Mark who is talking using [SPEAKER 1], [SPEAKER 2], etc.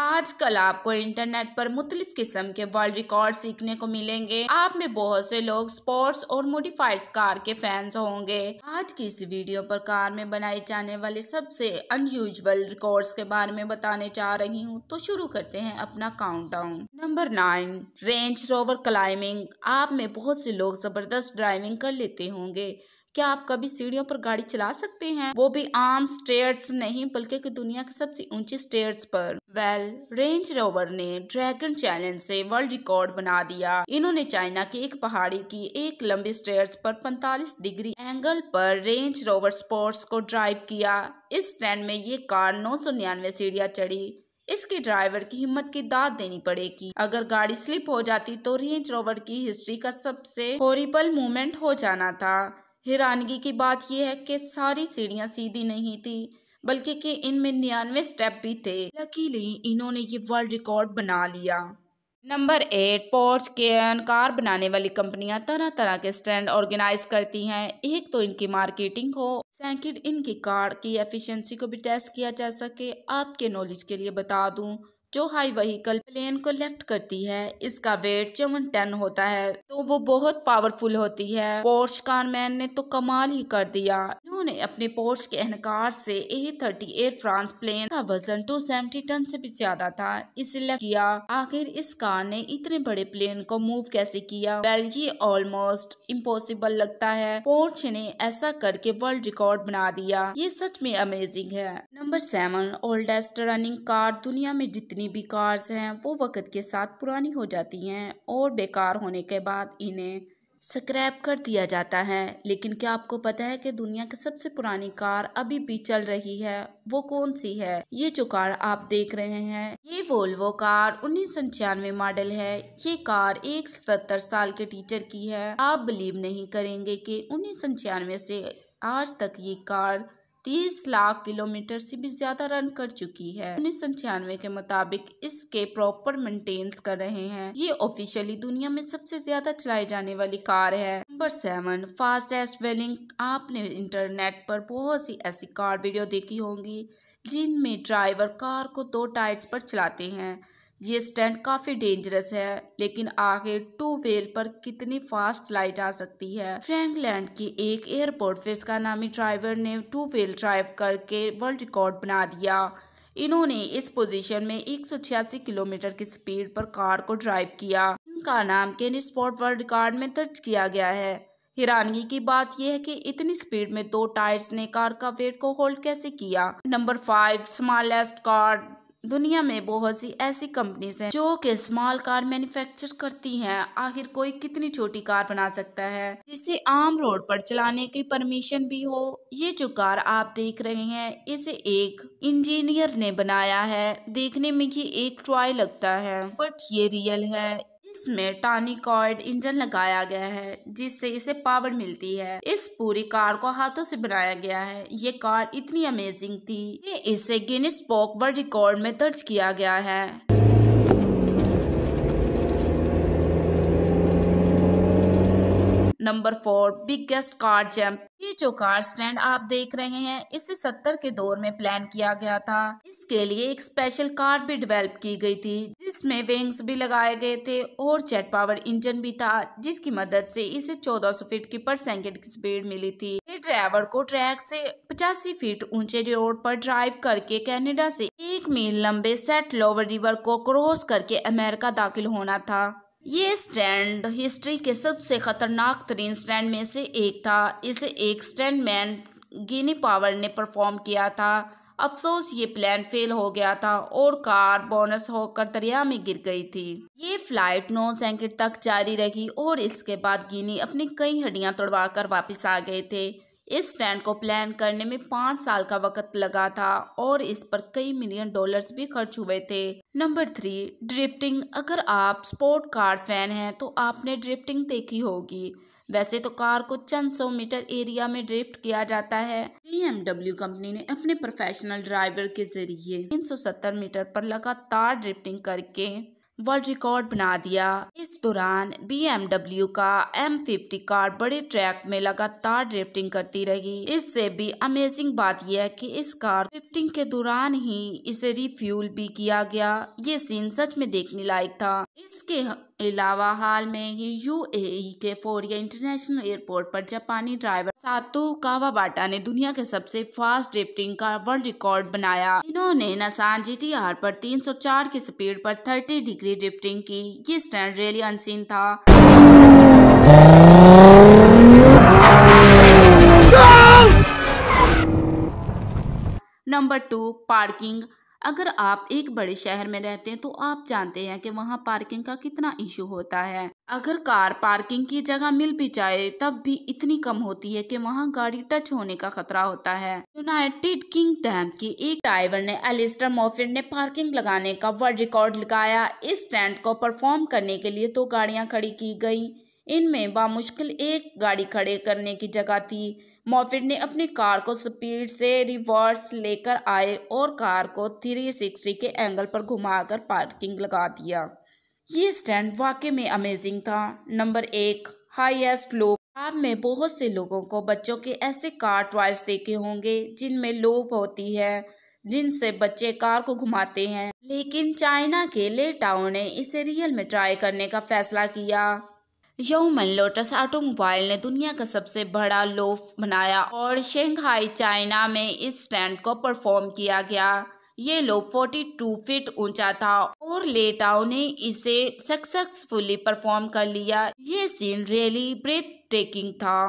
[SPEAKER 1] आजकल आपको इंटरनेट पर मुख्तलिफ किस्म के वर्ल्ड रिकॉर्ड सीखने को मिलेंगे आप में बहुत से लोग स्पोर्ट्स और मोडिफाइड कार के फैंस होंगे आज की इस वीडियो पर कार में बनाए जाने वाले सबसे अनयूजल रिकॉर्ड्स के बारे में बताने जा रही हूँ तो शुरू करते हैं अपना countdown number nine Range Rover climbing आप में बहुत से लोग जबरदस्त ड्राइविंग कर लेते होंगे क्या आप कभी सीढ़ियों पर गाड़ी चला सकते हैं वो भी आम स्टेयर्स नहीं बल्कि की दुनिया के सबसे ऊंचे स्टेयर्स पर वेल रेंज रोवर ने ड्रैगन चैलेंज से वर्ल्ड रिकॉर्ड बना दिया इन्होंने चाइना के एक पहाड़ी की एक लंबी स्टेयर्स पर 45 डिग्री एंगल पर रेंज रोवर स्पोर्ट्स को ड्राइव किया इस स्टैंड में ये कार नौ सौ निन्यानवे सीढ़िया चढ़ी इसके ड्राइवर की हिम्मत की दाद देनी पड़ेगी अगर गाड़ी स्लिप हो जाती तो रेंज रोवर की हिस्ट्री का सबसे होरिबल मूवमेंट हो जाना था हैरानगी की बात यह है कि सारी सीढ़ियाँ सीधी नहीं थी बल्कि कि इनमें निन्यानवे स्टेप भी थे लकीली इन्होंने ये वर्ल्ड रिकॉर्ड बना लिया नंबर एट पोर्च के कार बनाने वाली कंपनियां तरह तरह के स्टैंड ऑर्गेनाइज करती हैं एक तो इनकी मार्केटिंग हो सेकंड इनकी कार की एफिशिएंसी को भी टेस्ट किया जा सके आपके नॉलेज के लिए बता दूं जो हाई वहीकल प्लेन को लेफ्ट करती है इसका वेट चौवन टन होता है तो वो बहुत पावरफुल होती है पोर्श कारमैन ने तो कमाल ही कर दिया उन्होंने अपने पोर्स के अहनकार से A thirty Air France plane का वजन टू सेवेंटी टन से भी ज्यादा था इसलिए किया आखिर इस कार ने इतने बड़े प्लेन को मूव कैसे किया वेल ये ऑलमोस्ट इम्पोसिबल लगता है पोर्च ने ऐसा करके वर्ल्ड रिकॉर्ड बना दिया ये सच में अमेजिंग है number seven oldest running car दुनिया में जितनी भी कार्स हैं वो वक्त के साथ पुरानी हो जाती हैं और बेकार होने के बाद इन्हें स्क्रैप कर दिया जाता है लेकिन क्या आपको पता है कि दुनिया की सबसे पुरानी कार अभी भी चल रही है वो कौन सी है ये जो कार आप देख रहे हैं ये वोल्वो कार उन्नीस सौ मॉडल है ये कार एक सतर साल के टीचर की है आप बिलीव नहीं करेंगे कि उन्नीस सौ से आज तक ये कार तीस लाख किलोमीटर से भी ज्यादा रन कर चुकी है उन्नीस के मुताबिक इसके प्रॉपर मेंटेन्स कर रहे हैं ये ऑफिशियली दुनिया में सबसे ज्यादा चलाई जाने वाली कार है नंबर सेवन फास्टेस्ट वेलिंग आपने इंटरनेट पर बहुत सी ऐसी कार वीडियो देखी होंगी जिनमें ड्राइवर कार को दो टायर्स पर चलाते हैं ये स्टैंड काफ़ी डेंजरस है लेकिन आगे टू व्हील पर कितनी फास्ट चलाई जा सकती है फ्रैंकलैंड के एक एयरपोर्ट पे इसका नामी ड्राइवर ने टू व्हील ड्राइव करके वर्ल्ड रिकॉर्ड बना दिया इन्होंने इस पोजीशन में एक किलोमीटर की स्पीड पर कार को ड्राइव किया इनका नाम केनी स्पॉट वर्ल्ड रिकॉर्ड में दर्ज किया गया है हैरानगी की बात यह है कि इतनी स्पीड में दो टायर्स ने कार का वेट को होल्ड कैसे किया नंबर फाइव स्मॉलेस्ट कार दुनिया में बहुत सी ऐसी कंपनीज हैं जो कि स्मॉल कार मैन्युफैक्चर करती हैं आखिर कोई कितनी छोटी कार बना सकता है जिसे आम रोड पर चलाने की परमिशन भी हो ये जो कार आप देख रहे हैं इसे एक इंजीनियर ने बनाया है देखने में ये एक ट्रॉय लगता है बट ये रियल है इसमें टानिकॉर्ड इंजन लगाया गया है जिससे इसे पावर मिलती है इस पूरी कार को हाथों से बनाया गया है ये कार इतनी अमेजिंग थी ये इसे गिनिस बॉक वर्ल्ड रिकॉर्ड में दर्ज किया गया है number four biggest car jump ये जो कार स्टैंड आप देख रहे हैं इसे सत्तर के दौर में प्लान किया गया था इसके लिए एक स्पेशल कार भी डेवलप की गई थी इसमें विंग्स भी लगाए गए थे और जेट पावर इंजन भी था जिसकी मदद से इसे 1400 फीट की पर सेकेंड की स्पीड मिली थी ड्राइवर को ट्रैक से पचासी फीट ऊंचे रोड पर ड्राइव करके कनाडा से एक मील लंबे सेट लोवर रिवर को क्रॉस करके अमेरिका दाखिल होना था ये स्टैंड हिस्ट्री के सबसे खतरनाक तरीन स्टैंड में से एक था इसे एक स्टैंड मैन गिनी पावर ने परफॉर्म किया था अफसोस ये प्लान फेल हो गया था और कार बोनस होकर दरिया में गिर गई थी ये फ्लाइट नौ सेकंड तक जारी रही और इसके बाद गिनी अपनी कई हड्डियां तोड़वाकर वापस आ गए थे इस स्टैंड को प्लान करने में पाँच साल का वक्त लगा था और इस पर कई मिलियन डॉलर्स भी खर्च हुए थे नंबर थ्री ड्रिफ्टिंग अगर आप स्पोर्ट कार फैन हैं तो आपने ड्रिफ्टिंग देखी होगी वैसे तो कार को चंद सौ मीटर एरिया में ड्रिफ्ट किया जाता है बीएमडब्ल्यू कंपनी ने अपने प्रोफेशनल ड्राइवर के जरिए 370 मीटर पर लगातार ड्रिफ्टिंग करके वर्ल्ड रिकॉर्ड बना दिया इस दौरान बीएमडब्ल्यू का एम फिफ्टी कार बड़े ट्रैक में लगातार ड्रिफ्टिंग करती रही इससे भी अमेजिंग बात यह है कि इस कार ड्रिफ्टिंग के दौरान ही इसे रिफ्यूल भी किया गया ये सीन सच में देखने लायक था इसके अलावा हाल में ही यूएई के फोरिया इंटरनेशनल एयरपोर्ट पर जापानी ड्राइवर सातो कावाबाटा ने दुनिया के सबसे फास्ट ड्रिफ्टिंग का वर्ल्ड रिकॉर्ड बनाया इन्होंने नसान जीटीआर पर 304 की स्पीड पर 30 डिग्री ड्रिफ्टिंग की ये स्टैंड रेली अनसीन था नंबर टू पार्किंग अगर आप एक बड़े शहर में रहते हैं तो आप जानते हैं कि वहाँ पार्किंग का कितना इशू होता है अगर कार पार्किंग की जगह मिल भी जाए तब भी इतनी कम होती है कि वहाँ गाड़ी टच होने का खतरा होता है यूनाइटेड किंगडम के एक ड्राइवर ने एलिस्टर मोफिड ने पार्किंग लगाने का वर्ल्ड रिकॉर्ड लगाया इस स्टैंड को परफॉर्म करने के लिए दो तो गाड़ियाँ खड़ी की गई इनमें बामुश्किल एक गाड़ी खड़े करने की जगह थी मॉर्फिड ने अपनी कार को स्पीड से रिवर्स लेकर आए और कार को 360 के एंगल पर घुमाकर पार्किंग लगा दिया ये स्टैंड वाकई में अमेजिंग था नंबर एक हाईएस्ट लो आप में बहुत से लोगों को बच्चों के ऐसे कार ट्वाइस देखे होंगे जिनमें लोप होती है जिनसे बच्चे कार को घुमाते हैं लेकिन चाइना के ले ने इसे रियल में ट्राई करने का फैसला किया यौमन लोटस ऑटोमोबाइल ने दुनिया का सबसे बड़ा लोफ बनाया और शंघाई चाइना में इस स्टैंड को परफॉर्म किया गया ये लोफ 42 फीट ऊंचा था और लेटाओ ने इसे सक्सेसफुली परफॉर्म कर लिया ये सीन रियली ब्रेथ टेकिंग था